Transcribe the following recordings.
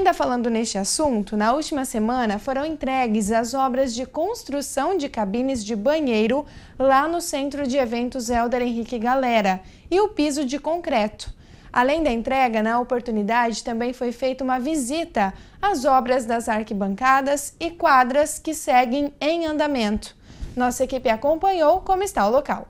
Ainda falando neste assunto, na última semana foram entregues as obras de construção de cabines de banheiro lá no Centro de Eventos Helder Henrique Galera e o piso de concreto. Além da entrega, na oportunidade também foi feita uma visita às obras das arquibancadas e quadras que seguem em andamento. Nossa equipe acompanhou como está o local.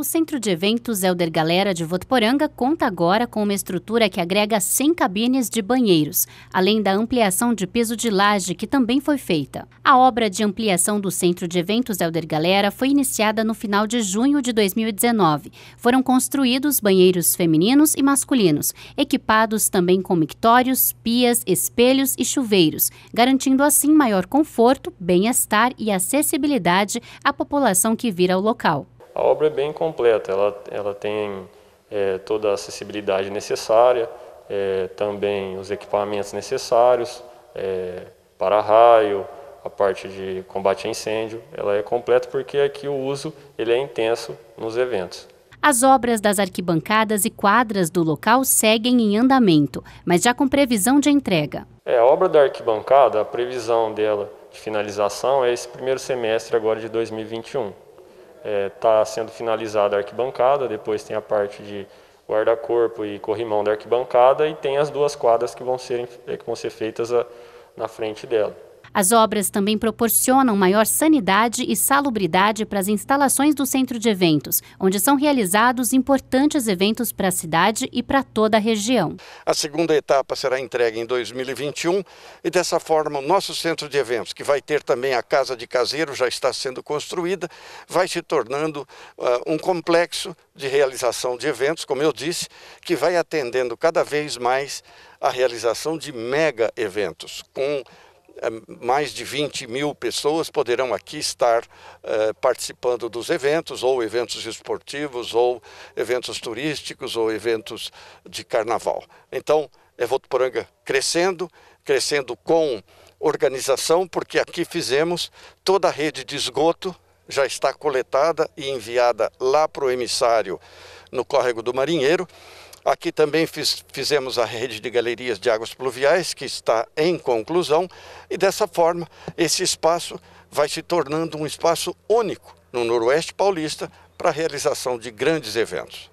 O Centro de Eventos Elder Galera de Votuporanga conta agora com uma estrutura que agrega 100 cabines de banheiros, além da ampliação de piso de laje que também foi feita. A obra de ampliação do Centro de Eventos Elder Galera foi iniciada no final de junho de 2019. Foram construídos banheiros femininos e masculinos, equipados também com mictórios, pias, espelhos e chuveiros, garantindo assim maior conforto, bem-estar e acessibilidade à população que vira ao local a obra é bem completa, ela, ela tem é, toda a acessibilidade necessária, é, também os equipamentos necessários, é, para-raio, a parte de combate a incêndio, ela é completa porque aqui o uso ele é intenso nos eventos. As obras das arquibancadas e quadras do local seguem em andamento, mas já com previsão de entrega. É, a obra da arquibancada, a previsão dela de finalização é esse primeiro semestre agora de 2021 está é, tá sendo finalizada a arquibancada, depois tem a parte de guarda-corpo e corrimão da arquibancada e tem as duas quadras que vão ser, é, que vão ser feitas a, na frente dela. As obras também proporcionam maior sanidade e salubridade para as instalações do centro de eventos, onde são realizados importantes eventos para a cidade e para toda a região. A segunda etapa será entregue em 2021 e dessa forma o nosso centro de eventos, que vai ter também a casa de caseiro já está sendo construída, vai se tornando uh, um complexo de realização de eventos, como eu disse, que vai atendendo cada vez mais a realização de mega eventos com é, mais de 20 mil pessoas poderão aqui estar eh, participando dos eventos, ou eventos esportivos, ou eventos turísticos, ou eventos de carnaval. Então, é Votuporanga crescendo, crescendo com organização, porque aqui fizemos toda a rede de esgoto, já está coletada e enviada lá para o emissário no Córrego do Marinheiro. Aqui também fiz, fizemos a rede de galerias de águas pluviais, que está em conclusão, e dessa forma esse espaço vai se tornando um espaço único no Noroeste Paulista para a realização de grandes eventos.